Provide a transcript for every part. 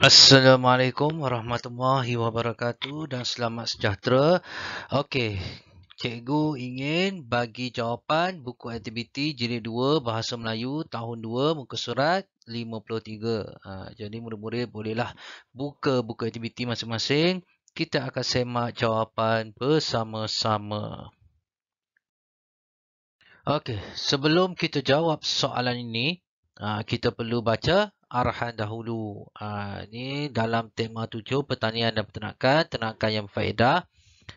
Assalamualaikum warahmatullahi wabarakatuh dan selamat sejahtera. Okey, cikgu ingin bagi jawapan buku aktiviti jilid 2 Bahasa Melayu tahun 2 muka surat 53. Ha, jadi murid-murid bolehlah buka buku aktiviti masing-masing. Kita akan semak jawapan bersama-sama. Okey, sebelum kita jawab soalan ini, ha, kita perlu baca arahan dahulu. Ha, ini dalam tema tujuh pertanian dan peternakan, ternakan yang berfaedah.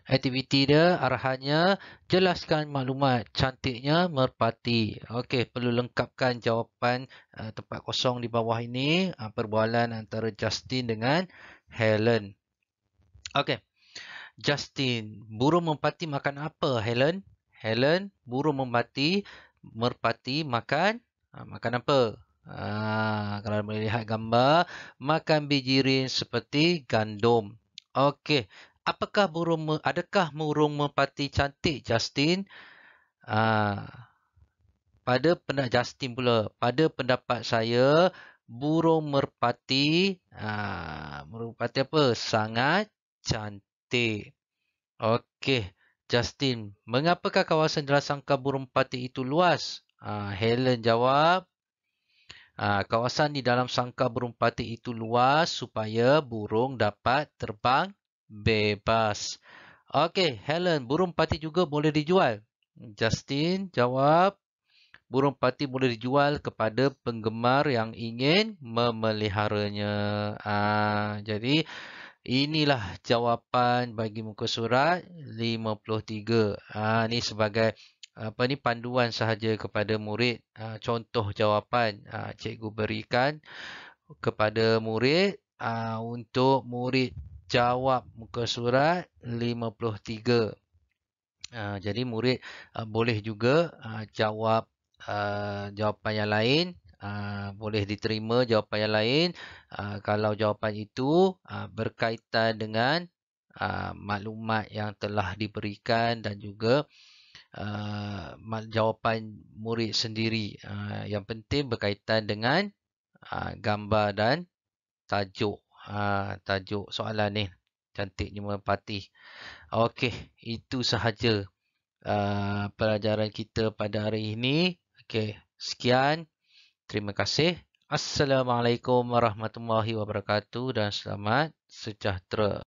Aktiviti dia, arahannya, jelaskan maklumat, cantiknya merpati. Okey, perlu lengkapkan jawapan eh, tempat kosong di bawah ini, eh, perbualan antara Justin dengan Helen. Okey, Justin, burung merpati makan apa Helen? Helen, burung merpati, merpati makan, eh, makan apa? Ah, kalau melihat gambar, makan bijirin seperti gandum. Okey, apakah burung adakah burung merpati cantik Justin? Aa, ah, pada pendapat Justin pula, pada pendapat saya burung merpati aa, ah, merpati apa? Sangat cantik. Okey, Justin, mengapakah kawasan jelasangka burung merpati itu luas? Aa, Helen jawab, Ah, kawasan di dalam sangkar burung patik itu luas supaya burung dapat terbang bebas. Okey, Helen, burung patik juga boleh dijual? Justin jawab, burung patik boleh dijual kepada penggemar yang ingin memeliharanya. Ah, jadi inilah jawapan bagi muka surat 53. Ah, ini sebagai apa ni panduan sahaja kepada murid ha, contoh jawapan ha, cikgu berikan kepada murid ha, untuk murid jawab muka surat 53 jadi murid boleh juga jawab jawapan yang lain boleh diterima jawapan yang lain kalau jawapan itu berkaitan dengan maklumat yang telah diberikan dan juga uh, jawapan murid sendiri. Uh, yang penting berkaitan dengan uh, gambar dan tajuk. Uh, tajuk soalan ni. Cantiknya mempati. Okey, itu sahaja uh, pelajaran kita pada hari ini. Okey, sekian. Terima kasih. Assalamualaikum warahmatullahi wabarakatuh dan selamat sejahtera.